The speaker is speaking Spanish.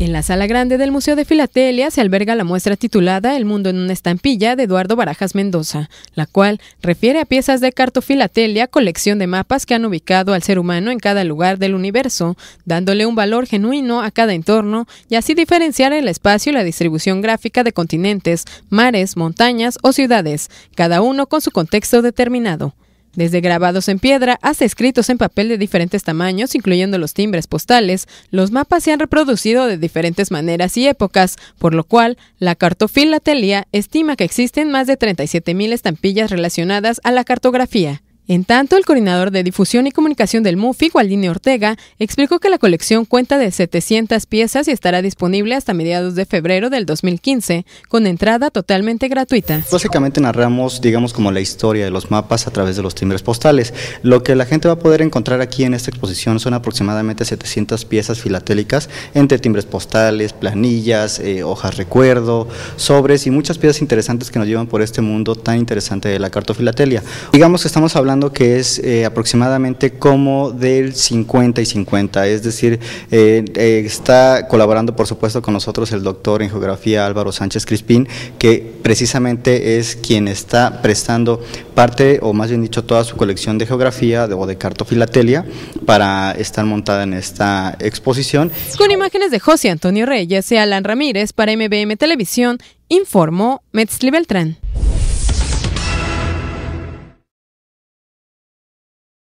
En la sala grande del Museo de Filatelia se alberga la muestra titulada El mundo en una estampilla de Eduardo Barajas Mendoza, la cual refiere a piezas de cartofilatelia, colección de mapas que han ubicado al ser humano en cada lugar del universo, dándole un valor genuino a cada entorno y así diferenciar el espacio y la distribución gráfica de continentes, mares, montañas o ciudades, cada uno con su contexto determinado desde grabados en piedra hasta escritos en papel de diferentes tamaños, incluyendo los timbres postales, los mapas se han reproducido de diferentes maneras y épocas, por lo cual la cartofilatelía estima que existen más de 37.000 estampillas relacionadas a la cartografía. En tanto, el coordinador de difusión y comunicación del MUFI, Gualdini Ortega, explicó que la colección cuenta de 700 piezas y estará disponible hasta mediados de febrero del 2015, con entrada totalmente gratuita. Básicamente narramos, digamos, como la historia de los mapas a través de los timbres postales. Lo que la gente va a poder encontrar aquí en esta exposición son aproximadamente 700 piezas filatélicas, entre timbres postales, planillas, eh, hojas recuerdo, sobres y muchas piezas interesantes que nos llevan por este mundo tan interesante de la cartofilatelia. Digamos que estamos hablando que es eh, aproximadamente como del 50 y 50, es decir, eh, eh, está colaborando por supuesto con nosotros el doctor en geografía Álvaro Sánchez Crispín, que precisamente es quien está prestando parte, o más bien dicho, toda su colección de geografía de, o de cartofilatelia para estar montada en esta exposición. Con imágenes de José Antonio Reyes y Alan Ramírez para MBM Televisión, informó Metzli Beltrán.